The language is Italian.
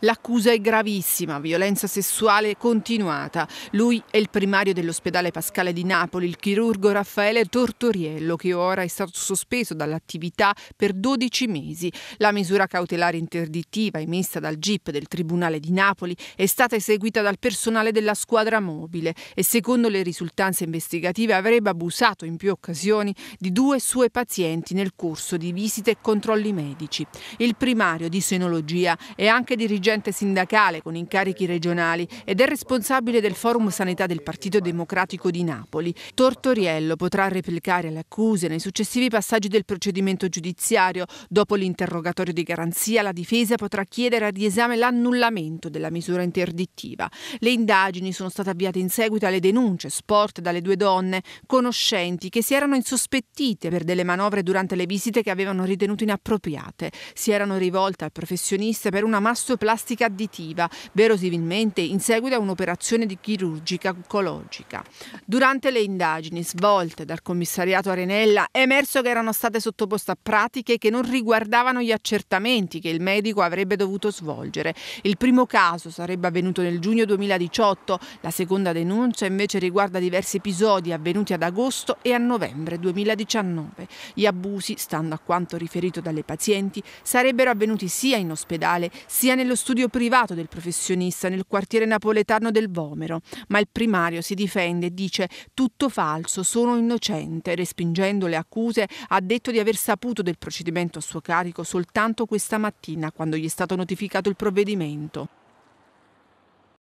L'accusa è gravissima, violenza sessuale continuata. Lui è il primario dell'ospedale Pascale di Napoli, il chirurgo Raffaele Tortoriello, che ora è stato sospeso dall'attività per 12 mesi. La misura cautelare interdittiva emessa dal GIP del Tribunale di Napoli è stata eseguita dal personale della squadra mobile e secondo le risultanze investigative avrebbe abusato in più occasioni di due suoi pazienti nel corso di visite e controlli medici. Il primario di senologia è anche dirigente dirigente sindacale con incarichi regionali ed è responsabile del Forum Sanità del Partito Democratico di Napoli. Tortoriello potrà replicare le accuse nei successivi passaggi del procedimento giudiziario. Dopo l'interrogatorio di garanzia, la difesa potrà chiedere a riesame l'annullamento della misura interdittiva. Le indagini sono state avviate in seguito alle denunce sporte dalle due donne conoscenti che si erano insospettite per delle manovre durante le visite che avevano ritenuto inappropriate. Si erano rivolte al professionista per una mastoplastica plastica additiva, verosimilmente in seguito a un'operazione di chirurgica oncologica. Durante le indagini svolte dal commissariato Arenella è emerso che erano state sottoposte a pratiche che non riguardavano gli accertamenti che il medico avrebbe dovuto svolgere. Il primo caso sarebbe avvenuto nel giugno 2018, la seconda denuncia invece riguarda diversi episodi avvenuti ad agosto e a novembre 2019. Gli abusi, stando a quanto riferito dalle pazienti, sarebbero avvenuti sia in ospedale sia nello studio studio privato del professionista nel quartiere napoletano del Vomero, ma il primario si difende e dice tutto falso, sono innocente, respingendo le accuse ha detto di aver saputo del procedimento a suo carico soltanto questa mattina quando gli è stato notificato il provvedimento.